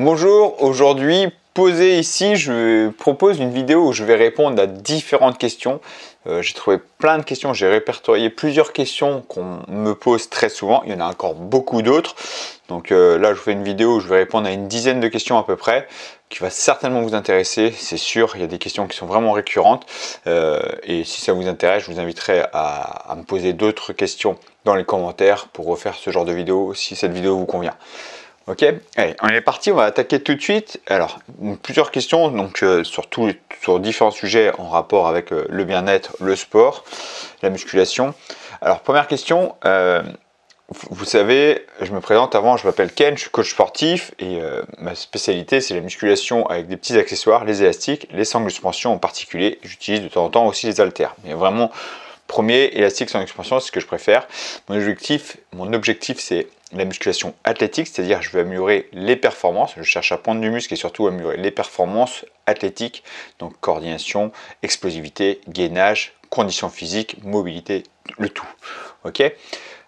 Bonjour, aujourd'hui posé ici, je propose une vidéo où je vais répondre à différentes questions. Euh, j'ai trouvé plein de questions, j'ai répertorié plusieurs questions qu'on me pose très souvent. Il y en a encore beaucoup d'autres. Donc euh, là, je vous fais une vidéo où je vais répondre à une dizaine de questions à peu près, qui va certainement vous intéresser, c'est sûr. Il y a des questions qui sont vraiment récurrentes. Euh, et si ça vous intéresse, je vous inviterai à me poser d'autres questions dans les commentaires pour refaire ce genre de vidéo si cette vidéo vous convient. Ok, Allez, on est parti, on va attaquer tout de suite. Alors, plusieurs questions, donc euh, sur, différents sujets en rapport avec euh, le bien-être, le sport, la musculation. Alors, première question, euh, vous savez, je me présente avant, je m'appelle Ken, je suis coach sportif et ma spécialité c'est la musculation avec des petits accessoires, les élastiques, les sangles de suspension en particulier. J'utilise de temps en temps aussi les haltères. Mais vraiment, Premier, élastique sans expansion, c'est ce que je préfère. Mon objectif, mon objectif c'est la musculation athlétique, c'est-à-dire je veux améliorer les performances, je cherche à prendre du muscle et surtout améliorer les performances athlétiques, donc coordination, explosivité, gainage, conditions physiques, mobilité, le tout. Ok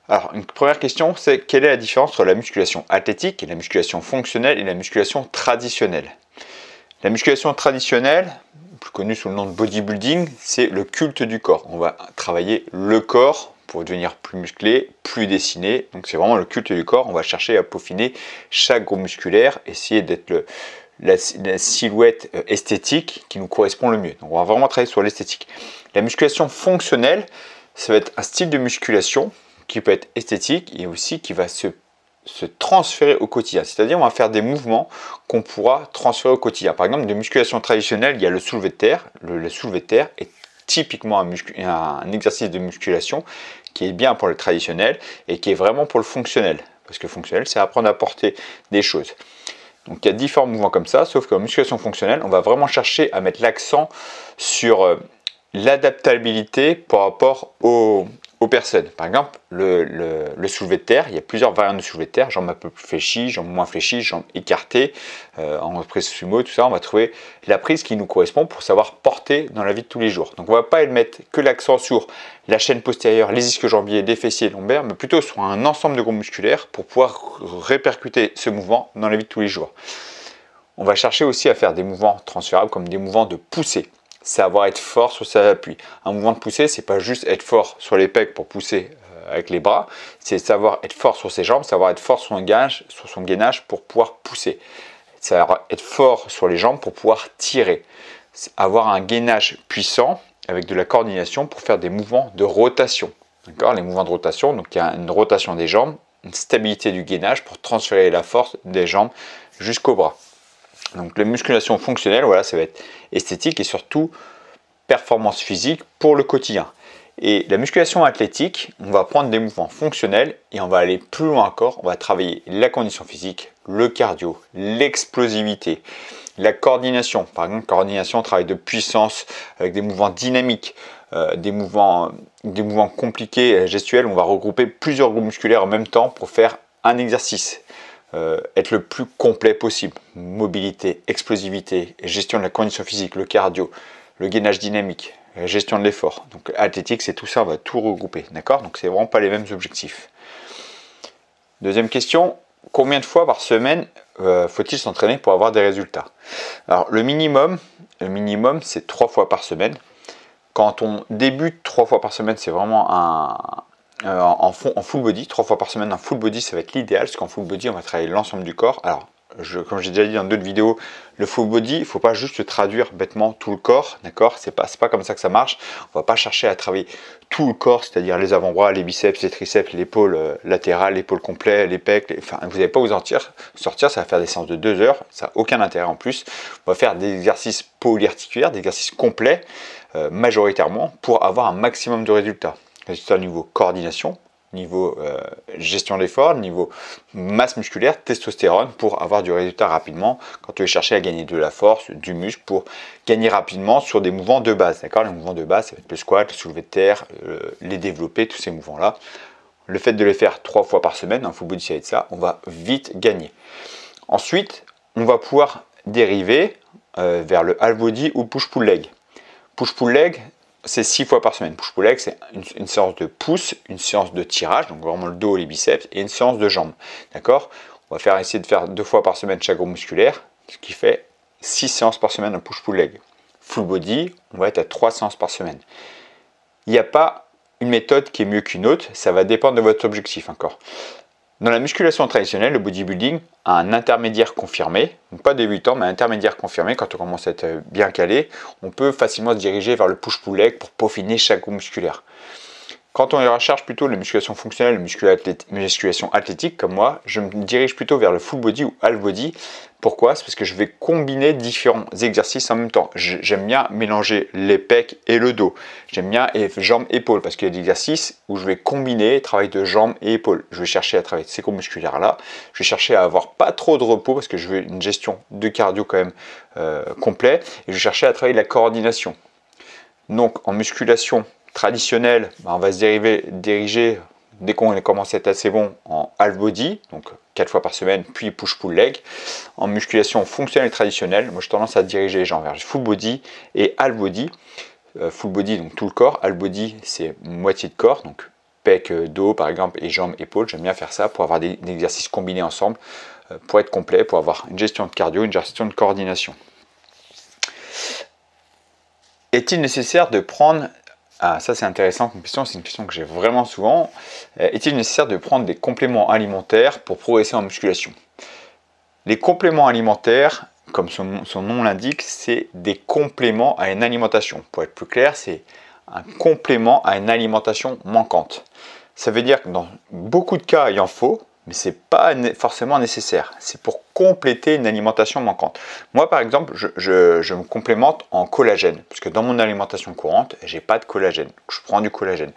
alors, une première question, c'est quelle est la différence entre la musculation athlétique, la musculation fonctionnelle et la musculation traditionnelle La musculation traditionnelle, plus connu sous le nom de bodybuilding, c'est le culte du corps. On va travailler le corps pour devenir plus musclé, plus dessiné. Donc c'est vraiment le culte du corps. On va chercher à peaufiner chaque groupe musculaire, essayer d'être la, la, silhouette euh, esthétique qui nous correspond le mieux. Donc on va vraiment travailler sur l'esthétique. La musculation fonctionnelle, ça va être un style de musculation qui peut être esthétique et aussi qui va se se transférer au quotidien. C'est-à-dire, on va faire des mouvements qu'on pourra transférer au quotidien. Par exemple, de musculation traditionnelle, il y a le soulevé de terre. Le, soulevé de terre est typiquement un, exercice de musculation qui est bien pour le traditionnel et qui est vraiment pour le fonctionnel. Parce que fonctionnel, c'est apprendre à porter des choses. Donc il y a différents mouvements comme ça, sauf qu'en musculation fonctionnelle, on va vraiment chercher à mettre l'accent sur euh, l'adaptabilité par rapport au, aux personnes. Par exemple, le, le, soulevé de terre, il y a plusieurs variantes de soulevé de terre, jambes un peu plus fléchies, jambes moins fléchies, jambes écartées, euh, en prise sumo, tout ça, on va trouver la prise qui nous correspond pour savoir porter dans la vie de tous les jours. Donc on va pas mettre que l'accent sur la chaîne postérieure, les isques jambiers, les fessiers lombaires, mais plutôt sur un ensemble de groupes musculaires pour pouvoir répercuter ce mouvement dans la vie de tous les jours. On va chercher aussi à faire des mouvements transférables comme des mouvements de poussée savoir être fort sur ses appuis. Un mouvement de poussée, c'est pas juste être fort sur les pecs pour pousser euh, avec les bras, c'est savoir être fort sur ses jambes, savoir être fort sur son gainage, sur son gainage pour pouvoir pousser. Savoir être fort sur les jambes pour pouvoir tirer. Avoir un gainage puissant avec de la coordination pour faire des mouvements de rotation. D'accord Les mouvements de rotation, donc il y a une rotation des jambes, une stabilité du gainage pour transférer la force des jambes jusqu'aux bras. Donc la musculation fonctionnelle, voilà, ça va être esthétique et surtout performance physique pour le quotidien. Et la musculation athlétique, on va prendre des mouvements fonctionnels et on va aller plus loin encore, on va travailler la condition physique, le cardio, l'explosivité, la coordination. Par exemple, coordination, travail de puissance avec des mouvements dynamiques, euh, des mouvements compliqués, gestuels. On va regrouper plusieurs groupes musculaires en même temps pour faire un exercice. Euh, être le plus complet possible. Mobilité, explosivité, gestion de la condition physique, le cardio, le gainage dynamique, gestion de l'effort. Donc athlétique, c'est tout ça, on va tout regrouper, d'accord Donc c'est vraiment pas les mêmes objectifs. Deuxième question, combien de fois par semaine euh, faut-il s'entraîner pour avoir des résultats Alors le minimum, le minimum c'est trois fois par semaine. Quand on débute trois fois par semaine, c'est vraiment un, euh, en, en full body, trois fois par semaine en full body, ça va être l'idéal, parce qu'en full body, on va travailler l'ensemble du corps. Alors, je, comme j'ai déjà dit dans d'autres vidéos, le full body, il ne faut pas juste traduire bêtement tout le corps, d'accord C'est pas, pas comme ça que ça marche. On ne va pas chercher à travailler tout le corps, c'est-à-dire les avant-bras, les biceps, les triceps, l'épaule latérale, l'épaule complète, les euh, pecs. Enfin, vous n'allez pas vous en tirer, sortir, ça va faire des séances de deux heures, ça n'a aucun intérêt en plus. On va faire des exercices polyarticulaires, des exercices complets, euh, majoritairement, pour avoir un maximum de résultats. Résultat niveau coordination, niveau euh, gestion d'effort, niveau masse musculaire, testostérone pour avoir du résultat rapidement quand tu veux chercher à gagner de la force, du muscle pour gagner rapidement sur des mouvements de base. D'accord Les mouvements de base, ça va être le squat, le soulevé de terre, euh, les développer, tous ces mouvements-là. Le fait de les faire trois fois par semaine, il hein, faut full body ça, ça, on va vite gagner. Ensuite, on va pouvoir dériver euh, vers le half body ou push-pull leg. Push-pull leg, c'est six fois par semaine. Push pull leg, c'est une, séance de pouce, une séance de tirage, donc vraiment le dos, les biceps, et une séance de jambes. D'accord On va faire essayer de faire deux fois par semaine chaque groupe musculaire, ce qui fait 6 séances par semaine en push pull leg. Full body, on va être à trois séances par semaine. Il n'y a pas une méthode qui est mieux qu'une autre, ça va dépendre de votre objectif encore. Dans la musculation traditionnelle, le bodybuilding a un intermédiaire confirmé, donc pas débutant, mais intermédiaire confirmé, quand on commence à être bien calé, on peut facilement se diriger vers le push-pull leg pour peaufiner chaque groupe musculaire. Quand on recherche plutôt les musculation fonctionnelle, la musculation athlétique, comme moi, je me dirige plutôt vers le full body ou half body. Pourquoi C'est parce que je vais combiner différents exercices en même temps. J'aime bien mélanger les pecs et le dos. J'aime bien et jambes, épaules, parce qu'il y a des exercices où je vais combiner travail de jambes et épaules. Je vais chercher à travailler ces cours musculaires-là. Je vais chercher à avoir pas trop de repos, parce que je veux une gestion de cardio quand même euh, complète. complet. Et je vais chercher à travailler la coordination. Donc en musculation traditionnel, ben, on va se diriger, dès qu'on commence à être assez bon, en half body, donc quatre fois par semaine, puis push-pull leg. En musculation fonctionnelle traditionnelle, moi j'ai tendance à diriger les gens vers full body et half body. Euh, full body, donc tout le corps. Half body, c'est moitié de corps, donc pec, euh, dos par exemple, et jambes, épaules. J'aime bien faire ça pour avoir des, exercices combinés ensemble, euh, pour être complet, pour avoir une gestion de cardio, une gestion de coordination. Est-il nécessaire de prendre ah, ça c'est intéressant comme question, c'est une question que j'ai vraiment souvent. Euh, est-il nécessaire de prendre des compléments alimentaires pour progresser en musculation Les compléments alimentaires, comme son, son nom l'indique, c'est des compléments à une alimentation. Pour être plus clair, c'est un complément à une alimentation manquante. Ça veut dire que dans beaucoup de cas, il en faut, mais ce n'est pas forcément nécessaire. C'est pour compléter une alimentation manquante. Moi, par exemple, je, me complémente en collagène, puisque dans mon alimentation courante, j'ai pas de collagène. Je prends du collagène.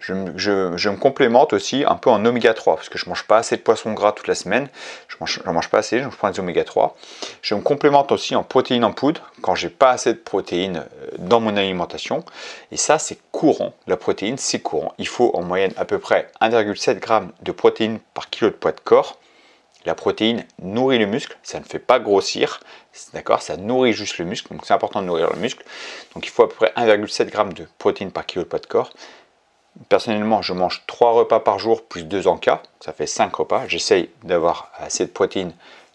Je, me complémente aussi un peu en oméga 3 parce que je mange pas assez de poissons gras toute la semaine, je mange, mange pas assez, je prends des oméga 3. Je me complémente aussi en protéines en poudre quand j'ai pas assez de protéines euh, dans mon alimentation et ça c'est courant, la protéine c'est courant. Il faut en moyenne à peu près 1,7 g de protéines par kilo de poids de corps. La protéine nourrit le muscle, ça ne fait pas grossir, d'accord Ça nourrit juste le muscle, donc c'est important de nourrir le muscle. Donc il faut à peu près 1,7 g de protéines par kilo de poids de corps personnellement, je mange 3 repas par jour plus 2 en cas, ça fait 5 repas. J'essaye d'avoir assez de protéines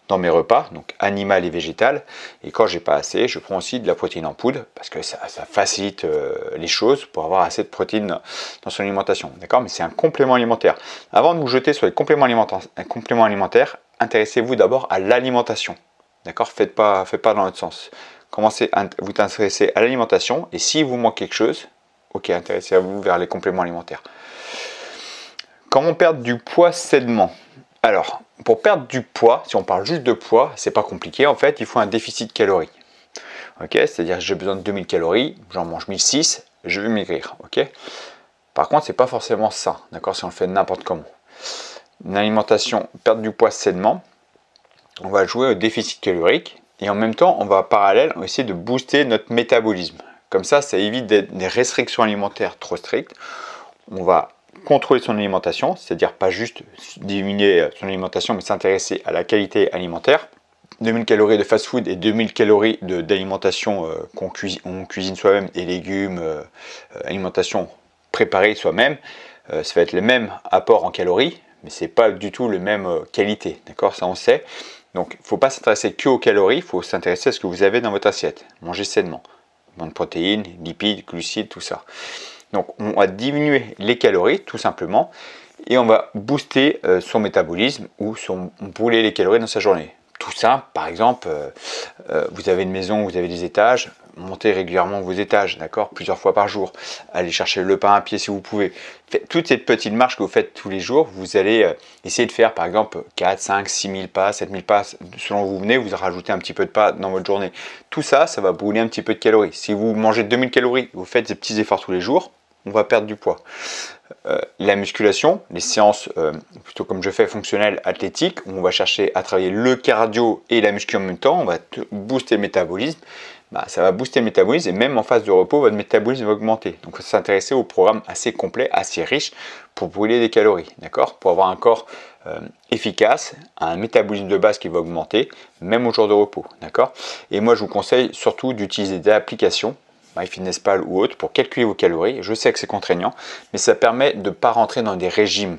dans mes repas, donc animal et végétal. Et quand j'ai pas assez, je prends aussi de la protéine en poudre parce que ça, facilite euh, les choses pour avoir assez de protéines dans son alimentation. D'accord Mais c'est un complément alimentaire. Avant de vous jeter sur les compléments euh, alimentaires, complément alimentaire, intéressez-vous d'abord à l'alimentation. D'accord Faites pas, faites pas dans l'autre sens. Commencez à vous intéresser à l'alimentation et si vous manque quelque chose, ok, à vous vers les compléments alimentaires. Comment perdre du poids sainement, alors, pour perdre du poids, si on parle juste de poids, c'est pas compliqué. En fait, il faut un déficit de calories. Ok, c'est-à-dire j'ai besoin de 2000 calories, j'en mange 1006, je vais maigrir. Ok. Par contre, c'est pas forcément ça, d'accord, si on le fait n'importe comment. Une alimentation, perdre du poids sainement, on va jouer au déficit calorique et en même temps, on va en parallèle essayer de booster notre métabolisme. Comme ça, ça évite des restrictions alimentaires trop strictes. On va contrôler son alimentation, c'est-à-dire pas juste diminuer son alimentation, mais s'intéresser à la qualité alimentaire. 2000 calories de fast-food et 2000 calories d'alimentation euh, qu'on cuisine, soi-même et légumes, euh, euh, alimentation préparée soi-même, ça va être le même apport en calories, mais c'est pas du tout le même qualité, d'accord Ça on sait. Donc, il faut pas s'intéresser que aux calories, il faut s'intéresser à ce que vous avez dans votre assiette. Manger sainement de protéines, lipides, glucides, tout ça. Donc on va diminuer les calories tout simplement et on va booster euh, son métabolisme ou son, brûler les calories dans sa journée. Tout simple. par exemple, euh, euh, vous avez une maison, vous avez des étages, montez régulièrement vos étages, d'accord Plusieurs fois par jour. Allez chercher le pain à pied si vous pouvez. toutes ces petites marches que vous faites tous les jours, vous allez euh, essayer de faire par exemple 4, 5, 6 000 pas, 7 000 pas, selon où vous venez, vous rajoutez un petit peu de pas dans votre journée. Tout ça, ça va brûler un petit peu de calories. Si vous mangez 2000 calories, vous faites des petits efforts tous les jours, on va perdre du poids. Euh, la musculation, les séances euh, plutôt comme je fais fonctionnelles athlétiques, où on va chercher à travailler le cardio et la muscu en même temps, on va booster le métabolisme bah, ça va booster le métabolisme et même en phase de repos, votre métabolisme va augmenter. Donc, il faut s'intéresser au programme assez complet, assez riche pour brûler des calories, d'accord Pour avoir un corps euh, efficace, un métabolisme de base qui va augmenter, même au jour de repos, d'accord Et moi, je vous conseille surtout d'utiliser des applications MyFitnessPal ou autre pour calculer vos calories. Je sais que c'est contraignant, mais ça permet de ne pas rentrer dans des régimes.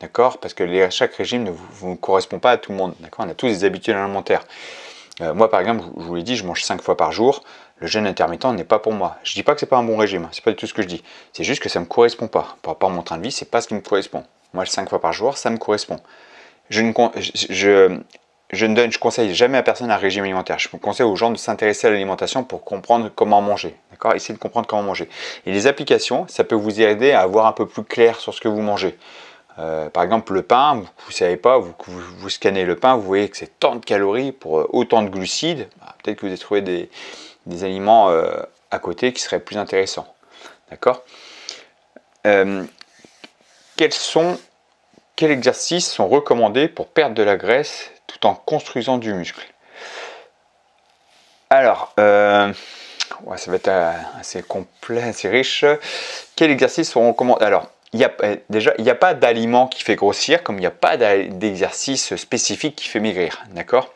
D'accord Parce que chaque régime ne vous correspond pas à tout le monde. D'accord On a tous des habitudes alimentaires. Euh, moi, par exemple, je vous l'ai dit, je mange 5 fois par jour. Le jeûne intermittent n'est pas pour moi. Je ne dis pas que ce n'est pas un bon régime, hein. ce n'est pas du tout ce que je dis. C'est juste que ça ne me correspond pas. Par rapport à mon train de vie, c'est pas ce qui me correspond. Moi, 5 fois par jour, ça me correspond. Je ne, ne donne, je conseille jamais à personne un régime alimentaire. Je conseille aux gens de s'intéresser à l'alimentation pour comprendre comment manger. D'accord Essayez de comprendre comment manger. Et les applications, ça peut vous aider à avoir un peu plus clair sur ce que vous mangez. Euh, par exemple, le pain, vous ne savez pas, vous, scannez le pain, vous voyez que c'est tant de calories pour euh, autant de glucides. Bah, peut-être que vous avez trouvé des, aliments euh, à côté qui seraient plus intéressants. D'accord Quels sont quels exercices sont recommandés pour perdre de la graisse tout en construisant du muscle Alors, ça va être assez complet, assez riche. Quels exercices sont recommandés Alors, euh, il y a, déjà, il n'y a pas d'aliment qui fait grossir, comme il n'y a pas d'exercice spécifique qui fait maigrir. D'accord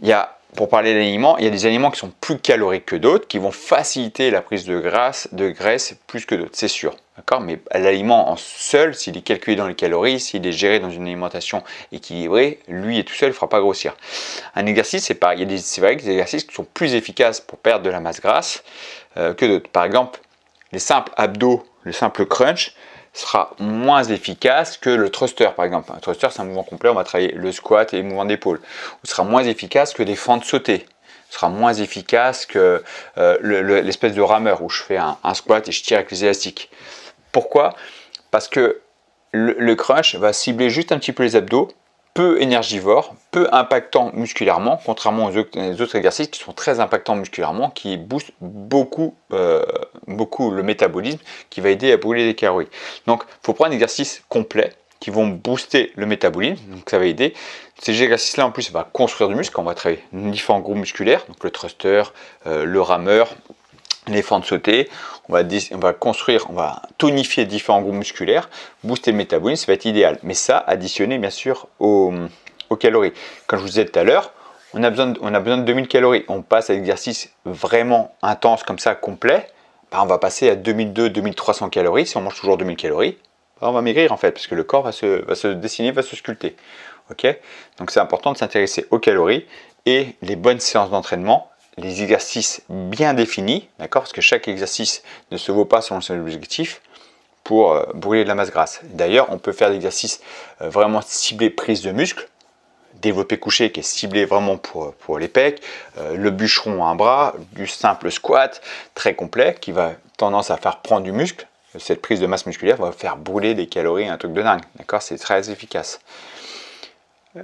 Il y a, pour parler d'aliments, il y a des aliments qui sont plus caloriques que d'autres, qui vont faciliter la prise de graisse, de graisse plus que d'autres, c'est sûr. D'accord Mais l'aliment en seul, s'il est calculé dans les calories, s'il est géré dans une alimentation équilibrée, lui et tout seul, il ne fera pas grossir. Un exercice, c'est pareil. Il y a des, vrai que des exercices qui sont plus efficaces pour perdre de la masse grasse euh, que d'autres. Par exemple, les simples abdos, le simple crunch, sera moins efficace que le thruster par exemple. Un thruster c'est un mouvement complet, on va travailler le squat et le mouvement d'épaule. Ou sera moins efficace que des fentes sautées sera moins efficace que euh, l'espèce de rameur où je fais un, squat et je tire avec les élastiques. Pourquoi Parce que le, le, crunch va cibler juste un petit peu les abdos peu énergivore, peu impactant musculairement, contrairement aux autres exercices qui sont très impactants musculairement, qui boostent beaucoup, euh, beaucoup le métabolisme, qui va aider à brûler les calories. Donc, il faut prendre un exercice complet qui vont booster le métabolisme, donc ça va aider. Ces exercices-là, en plus, ça va construire du muscle, on va travailler différents groupes musculaires, donc le thruster, euh, le rameur, les fentes sauter on va, on va, construire, on va tonifier différents groupes musculaires, booster le métabolisme, ça va être idéal. Mais ça, additionné bien sûr aux, calories. Comme je vous disais tout à l'heure, on a, besoin de, on a besoin de 2000 calories. On passe à l'exercice vraiment intense comme ça, complet, bah, on va passer à 2200-2300 calories. Si on mange toujours 2000 calories, bah, on va maigrir en fait, parce que le corps va se, dessiner, va se sculpter. Ok Donc c'est important de s'intéresser aux calories et les bonnes séances d'entraînement les exercices bien définis, d'accord Parce que chaque exercice ne se vaut pas selon son objectif pour euh, brûler de la masse grasse. D'ailleurs, on peut faire des exercices euh, vraiment ciblés prise de muscle, développé couché qui est ciblé vraiment pour, euh, pour les pecs, le bûcheron à un bras, du simple squat très complet qui va tendance à faire prendre du muscle. Cette prise de masse musculaire va faire brûler des calories, un truc de dingue, d'accord C'est très efficace.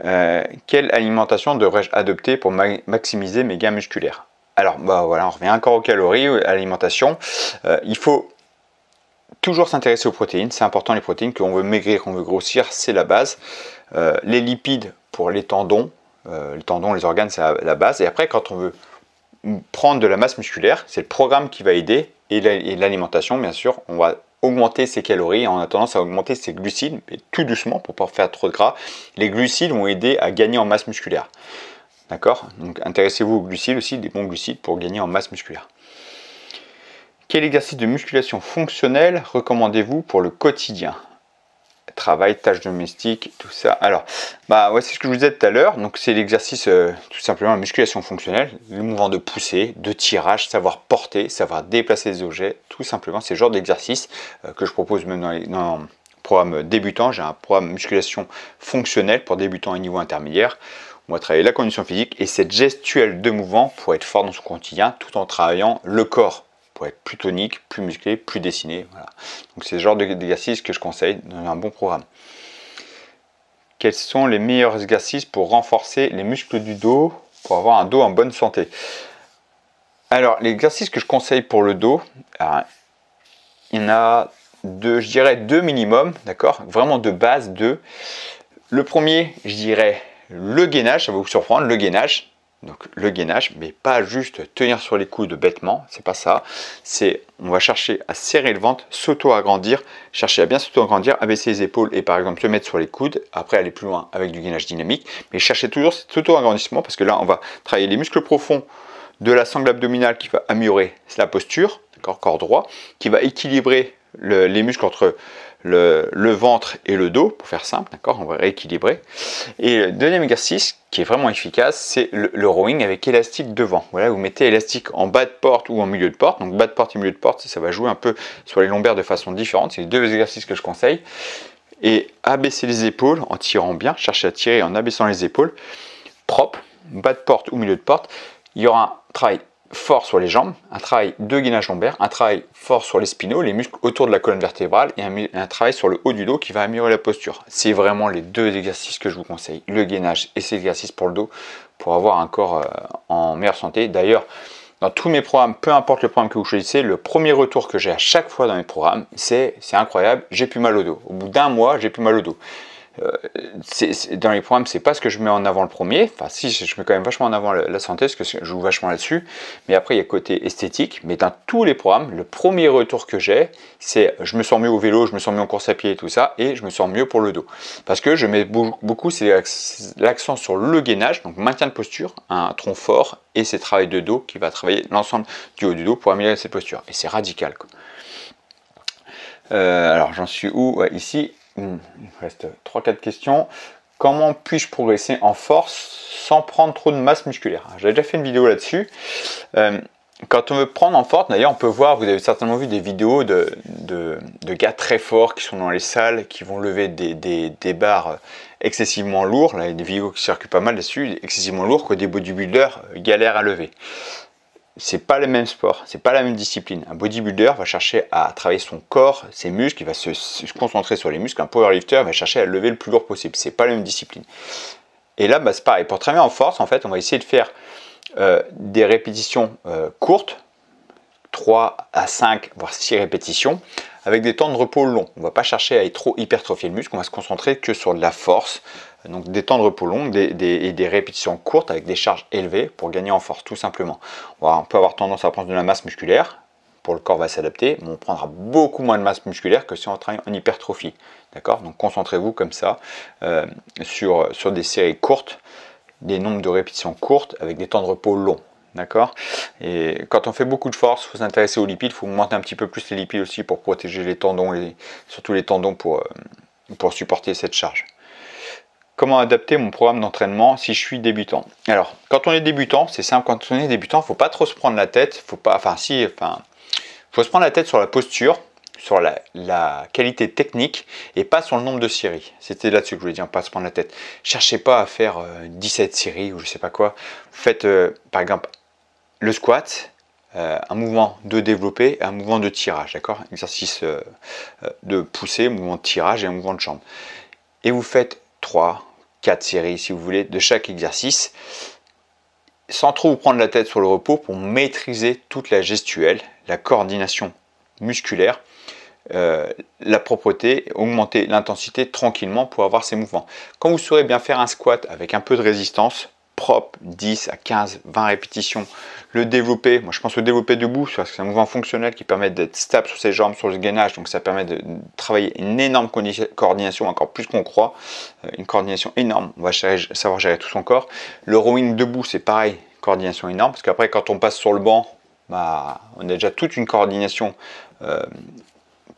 Euh, quelle alimentation devrais-je adopter pour maximiser mes gains musculaires Alors, bah voilà, on revient encore aux calories, à euh, l'alimentation. Euh, il faut toujours s'intéresser aux protéines. C'est important les protéines, qu'on veut maigrir, qu'on veut grossir, c'est la base. les lipides pour les tendons, les tendons, les organes, c'est la base. Et après, quand on veut prendre de la masse musculaire, c'est le programme qui va aider et l'alimentation, bien sûr, on va augmenter ses calories, on a tendance à augmenter ses glucides, mais tout doucement pour pas faire trop de gras. Les glucides vont aider à gagner en masse musculaire. D'accord Donc intéressez-vous aux glucides aussi, des bons glucides pour gagner en masse musculaire. Quel exercice de musculation fonctionnelle recommandez-vous pour le quotidien travail, tâches domestiques, tout ça. Alors, bah c'est ce que je vous disais tout à l'heure. Donc c'est l'exercice euh, tout simplement la musculation fonctionnelle, le mouvement de poussée, de tirage, savoir porter, savoir déplacer les objets, tout simplement. C'est le genre d'exercice euh, que je propose même dans les, programme débutant. J'ai un programme musculation fonctionnelle pour débutants à niveau intermédiaire. On va travailler la condition physique et cette gestuelle de mouvement pour être fort dans son quotidien tout en travaillant le corps pour être plus tonique, plus musclé, plus dessiné. Donc c'est ce genre d'exercice que je conseille dans un bon programme. Quels sont les meilleurs exercices pour renforcer les muscles du dos, pour avoir un dos en bonne santé Alors l'exercice que je conseille pour le dos, ah, il y en a deux, je dirais deux minimum, d'accord Vraiment de base, deux. Le premier, je dirais le gainage, ça va vous surprendre, le gainage donc le gainage, mais pas juste tenir sur les coudes bêtement, c'est pas ça. C'est on va chercher à serrer le ventre, s'auto-agrandir, chercher à bien s'auto-agrandir, abaisser les épaules et par exemple se mettre sur les coudes, après aller plus loin avec du gainage dynamique, mais chercher toujours cet auto-agrandissement parce que là on va travailler les muscles profonds de la sangle abdominale qui va améliorer la posture, corps droit, qui va équilibrer les muscles entre le, ventre et le dos, pour faire simple, d'accord On va rééquilibrer. Et le deuxième exercice qui est vraiment efficace, c'est le, rowing avec élastique devant. Voilà, vous mettez élastique en bas de porte ou en milieu de porte. Donc bas de porte et milieu de porte, ça va jouer un peu sur les lombaires de façon différente. C'est les deux exercices que je conseille. Et abaisser les épaules en tirant bien, chercher à tirer en abaissant les épaules, propre, bas de porte ou milieu de porte. Il y aura un travail fort sur les jambes, un travail de gainage lombaire, un travail fort sur les spinaux, les muscles autour de la colonne vertébrale et un, travail sur le haut du dos qui va améliorer la posture. C'est vraiment les deux exercices que je vous conseille, le gainage et ces exercices pour le dos pour avoir un corps euh, en meilleure santé. D'ailleurs, dans tous mes programmes, peu importe le programme que vous choisissez, le premier retour que j'ai à chaque fois dans mes programmes, c'est c'est incroyable, j'ai plus mal au dos. Au bout d'un mois, j'ai plus mal au dos. Euh, dans les programmes, c'est pas ce que je mets en avant le premier. Enfin, si, je mets quand même vachement en avant la, santé, parce que je joue vachement là-dessus. Mais après, il y a côté esthétique. Mais dans tous les programmes, le premier retour que j'ai, c'est je me sens mieux au vélo, je me sens mieux en course à pied et tout ça, et je me sens mieux pour le dos. Parce que je mets beaucoup, l'accent sur le gainage, donc maintien de posture, un tronc fort, et c'est travail de dos qui va travailler l'ensemble du haut du dos pour améliorer ses postures. Et c'est radical. Euh, alors j'en suis où Ici, il reste 3-4 questions. Comment puis-je progresser en force sans prendre trop de masse musculaire J'avais déjà fait une vidéo là-dessus. Euh, quand on veut prendre en force, d'ailleurs, on peut voir, vous avez certainement vu des vidéos de, gars très forts qui sont dans les salles, qui vont lever des, barres excessivement lourdes. Là, il y a des vidéos qui circulent pas mal là-dessus, excessivement lourdes que des bodybuilders galèrent à lever c'est pas le même sport, c'est pas la même discipline. Un bodybuilder va chercher à travailler son corps, ses muscles, il va se, concentrer sur les muscles. Un powerlifter va chercher à lever le plus lourd possible. C'est pas la même discipline. Et là, bah, c'est pareil. Pour travailler en force, en fait, on va essayer de faire euh, des répétitions euh, courtes, 3 à 5, voire 6 répétitions, avec des temps de repos longs. On va pas chercher à trop hypertrophier le muscle, on va se concentrer que sur de la force, donc des temps de repos longs et des répétitions courtes avec des charges élevées pour gagner en force, tout simplement. on peut avoir tendance à prendre de la masse musculaire, pour le corps va s'adapter, mais on prendra beaucoup moins de masse musculaire que si on travaille en hypertrophie. D'accord Donc concentrez-vous comme ça euh, sur, sur des séries courtes, des nombres de répétitions courtes avec des temps de repos longs. D'accord Et quand on fait beaucoup de force, il faut s'intéresser aux lipides, il faut augmenter un petit peu plus les lipides aussi pour protéger les tendons et surtout les tendons pour, euh, pour supporter cette charge. Comment adapter mon programme d'entraînement si je suis débutant Alors, quand on est débutant, c'est simple, quand on est débutant, il ne faut pas trop se prendre la tête, faut pas, enfin si, enfin, faut se prendre la tête sur la posture, sur la, qualité technique et pas sur le nombre de séries. C'était là-dessus que je voulais dire, pas se prendre la tête. Cherchez pas à faire 17 euh, séries ou je sais pas quoi. Vous faites euh, par exemple le squat, euh, un mouvement de développé un mouvement de tirage, d'accord Exercice de poussée, mouvement de tirage et un mouvement de chambre. Et vous faites 3, quatre séries si vous voulez, de chaque exercice, sans trop vous prendre la tête sur le repos pour maîtriser toute la gestuelle, la coordination musculaire, euh, la propreté, augmenter l'intensité tranquillement pour avoir ces mouvements. Quand vous saurez bien faire un squat avec un peu de résistance, propre, 10 à 15, 20 répétitions. Le développer, moi je pense le développer debout, parce que c'est un mouvement fonctionnel qui permet d'être stable sur ses jambes, sur le gainage, donc ça permet de travailler une énorme coordination, encore plus qu'on croit, euh, une coordination énorme, on va savoir gérer tout son corps. Le rowing debout, c'est pareil, coordination énorme, parce qu'après quand on passe sur le banc, bah, on a déjà toute une coordination euh,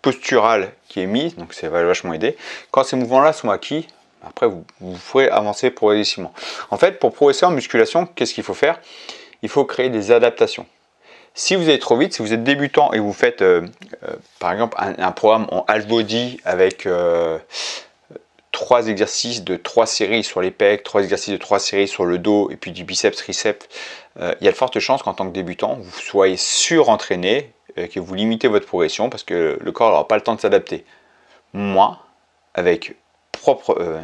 posturale qui est mise, donc ça va vachement aider. Quand ces mouvements-là sont acquis, après, vous, vous ferez avancer progressivement. En fait, pour progresser en musculation, qu'est-ce qu'il faut faire Il faut créer des adaptations. Si vous allez trop vite, si vous êtes débutant et vous faites euh, euh, par exemple un, programme en half body avec 3 euh, trois exercices de trois séries sur les pecs, trois exercices de trois séries sur le dos et puis du biceps, triceps, il y a de fortes chances qu'en tant que débutant, vous soyez surentraîné, que vous limitez votre progression parce que le corps n'aura pas le temps de s'adapter. Moi, avec propre, euh,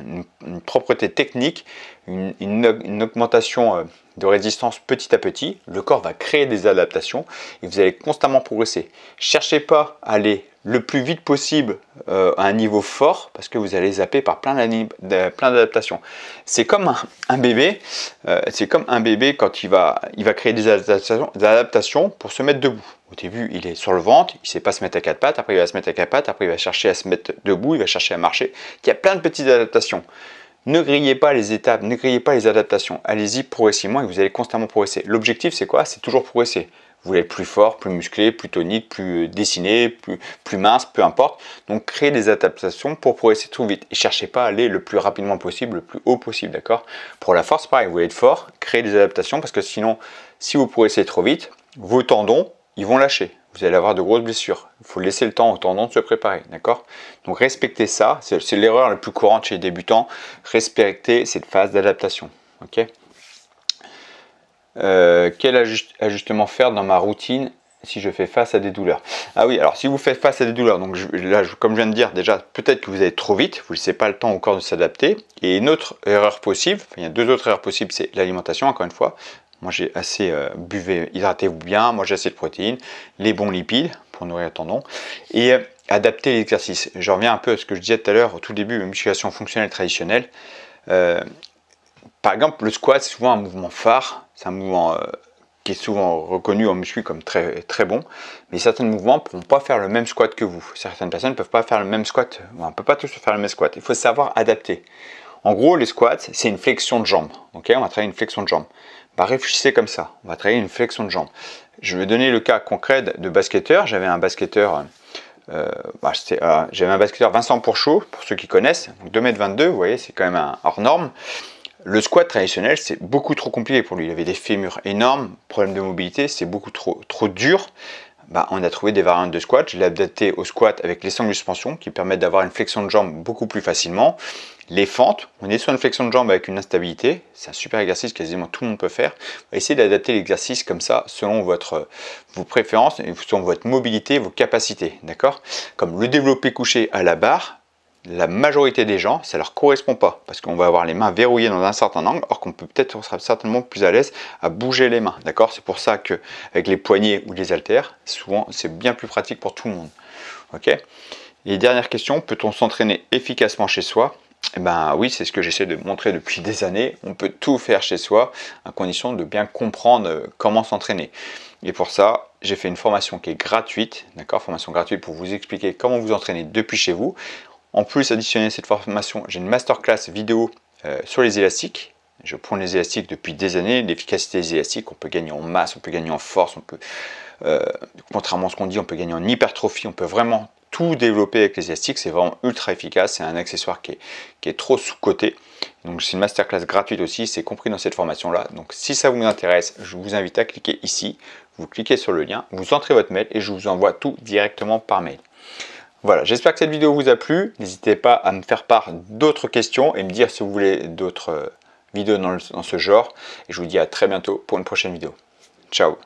une, propreté technique, une augmentation euh, de résistance petit à petit, le corps va créer des adaptations et vous allez constamment progresser. Cherchez pas à aller le plus vite possible euh, à un niveau fort parce que vous allez zapper par plein d'adaptations. C'est comme un, bébé, euh, c'est comme un bébé quand il va, il va créer des adaptations, des adaptations pour se mettre debout. Au début, il est sur le ventre, il ne sait pas se mettre à quatre pattes, après il va se mettre à quatre pattes, après il va chercher à se mettre debout, il va chercher à marcher. Il y a plein de petites adaptations. Ne grillez pas les étapes, ne grillez pas les adaptations. Allez-y progressivement et vous allez constamment progresser. L'objectif, c'est quoi C'est toujours progresser. Vous voulez être plus fort, plus musclé, plus tonique, plus euh, dessiné, plus, plus mince, peu importe. Donc créez des adaptations pour progresser trop vite. Et cherchez pas à aller le plus rapidement possible, le plus haut possible, d'accord Pour la force, pareil, vous voulez être fort, créez des adaptations parce que sinon, si vous progressez trop vite, vos tendons, ils vont lâcher vous allez avoir de grosses blessures. Il faut laisser le temps au tendon de se préparer, d'accord Donc respectez ça, c'est l'erreur la plus courante chez les débutants, respectez cette phase d'adaptation, ok euh, Quel ajustement faire dans ma routine si je fais face à des douleurs Ah oui, alors si vous faites face à des douleurs, donc là, comme je viens de dire, déjà, peut-être que vous allez trop vite, vous ne laissez pas le temps au corps de s'adapter. Et une autre erreur possible, il y a deux autres erreurs possibles, c'est l'alimentation, encore une fois, moi, j'ai assez, euh, buvez, hydratez-vous bien, Moi, j'ai assez de protéines, les bons lipides pour nourrir le tendon et euh, adapter l'exercice. Je reviens un peu à ce que je disais tout à l'heure au tout début, musculation fonctionnelle traditionnelle. Euh, par exemple, le squat, c'est souvent un mouvement phare, c'est un mouvement qui est souvent reconnu en muscu comme très, très bon, mais certains mouvements ne pourront pas faire le même squat que vous. Certaines personnes ne peuvent pas faire le même squat, on ne peut pas tous faire le même squat. Il faut savoir adapter. En gros, les squats, c'est une flexion de jambe. on va travailler une flexion de jambe réfléchissez comme ça. On va travailler une flexion de jambe. Je vais donner le cas concret de basketteur. J'avais un basketteur. Euh, bah, euh, j'avais un basketteur Vincent Pourchaud, pour ceux qui connaissent, 2m22, vous voyez, c'est quand même un hors norme. Le squat traditionnel, c'est beaucoup trop compliqué pour lui. Il avait des fémurs énormes, problème de mobilité, c'est beaucoup trop, trop dur. Bah, on a trouvé des variantes de squat. Je l'ai adapté au squat avec les sangles de suspension qui permettent d'avoir une flexion de jambe beaucoup plus facilement. Les fentes, on est sur une flexion de jambe avec une instabilité. C'est un super exercice, quasiment tout le monde peut faire. Essayez d'adapter l'exercice comme ça selon votre, vos préférences, selon votre mobilité, vos capacités. D'accord Comme le développé couché à la barre, la majorité des gens, ça leur correspond pas parce qu'on va avoir les mains verrouillées dans un certain angle, alors qu'on peut peut-être on sera certainement plus à l'aise à bouger les mains. D'accord C'est pour ça que avec les poignets ou les haltères, souvent c'est bien plus pratique pour tout le monde. Ok Et dernière question, peut-on s'entraîner efficacement chez soi eh ben oui, c'est ce que j'essaie de montrer depuis des années. On peut tout faire chez soi, à condition de bien comprendre euh, comment s'entraîner. Et pour ça, j'ai fait une formation qui est gratuite, d'accord Formation gratuite pour vous expliquer comment vous entraîner depuis chez vous. En plus, additionné à cette formation, j'ai une masterclass vidéo euh, sur les élastiques. Je prends les élastiques depuis des années, l'efficacité des élastiques, on peut gagner en masse, on peut gagner en force, on peut, euh, contrairement à ce qu'on dit, on peut gagner en hypertrophie, on peut vraiment tout développer avec les élastiques, c'est vraiment ultra efficace, c'est un accessoire qui est, qui est trop sous-coté. Donc c'est une masterclass gratuite aussi, c'est compris dans cette formation-là. Donc si ça vous intéresse, je vous invite à cliquer ici, vous cliquez sur le lien, vous entrez votre mail et je vous envoie tout directement par mail. Voilà, j'espère que cette vidéo vous a plu. N'hésitez pas à me faire part d'autres questions et me dire si vous voulez d'autres euh, vidéos dans, ce genre. Et je vous dis à très bientôt pour une prochaine vidéo. Ciao